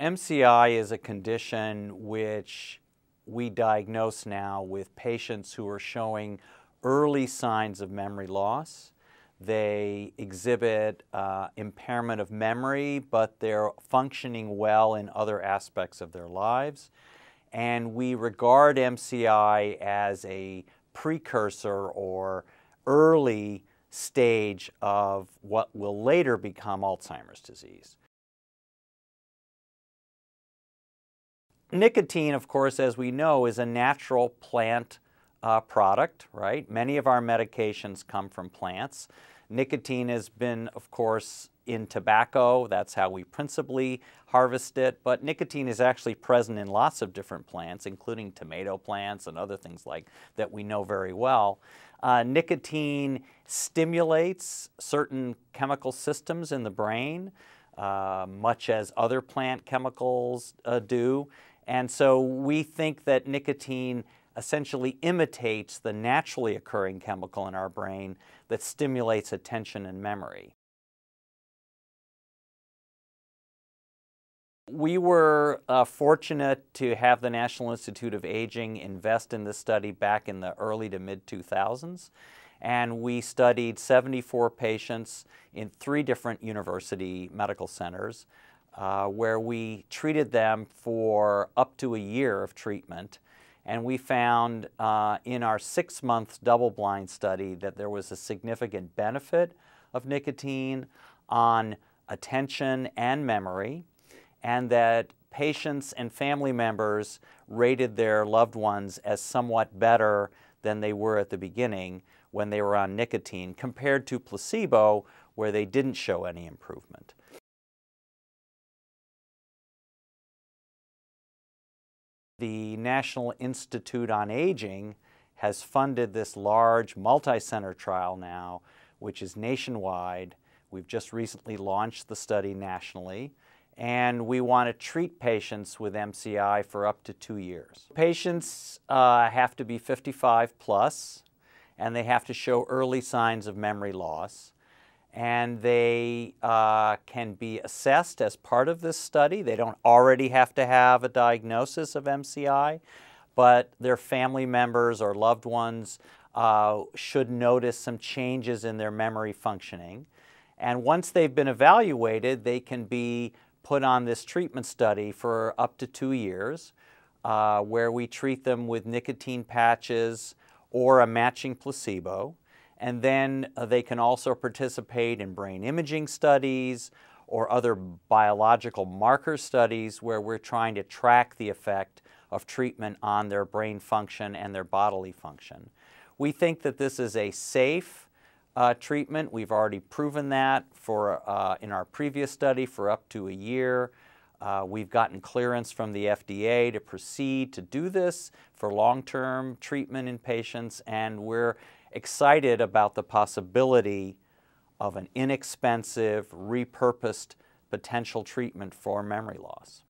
MCI is a condition which we diagnose now with patients who are showing early signs of memory loss. They exhibit uh, impairment of memory, but they're functioning well in other aspects of their lives. And we regard MCI as a precursor or early stage of what will later become Alzheimer's disease. Nicotine, of course, as we know, is a natural plant uh, product, right? Many of our medications come from plants. Nicotine has been, of course, in tobacco. That's how we principally harvest it. But nicotine is actually present in lots of different plants, including tomato plants and other things like that we know very well. Uh, nicotine stimulates certain chemical systems in the brain, uh, much as other plant chemicals uh, do. And so we think that nicotine essentially imitates the naturally occurring chemical in our brain that stimulates attention and memory. We were uh, fortunate to have the National Institute of Aging invest in this study back in the early to mid 2000s. And we studied 74 patients in three different university medical centers. Uh, where we treated them for up to a year of treatment. And we found uh, in our six month double blind study that there was a significant benefit of nicotine on attention and memory, and that patients and family members rated their loved ones as somewhat better than they were at the beginning when they were on nicotine compared to placebo, where they didn't show any improvement. the National Institute on Aging has funded this large multi-center trial now, which is nationwide. We've just recently launched the study nationally, and we want to treat patients with MCI for up to two years. Patients uh, have to be 55 plus, and they have to show early signs of memory loss and they uh, can be assessed as part of this study. They don't already have to have a diagnosis of MCI, but their family members or loved ones uh, should notice some changes in their memory functioning. And once they've been evaluated, they can be put on this treatment study for up to two years, uh, where we treat them with nicotine patches or a matching placebo. And then uh, they can also participate in brain imaging studies or other biological marker studies where we're trying to track the effect of treatment on their brain function and their bodily function. We think that this is a safe uh, treatment. We've already proven that for, uh, in our previous study for up to a year. Uh, we've gotten clearance from the FDA to proceed to do this for long-term treatment in patients, and we're excited about the possibility of an inexpensive, repurposed potential treatment for memory loss.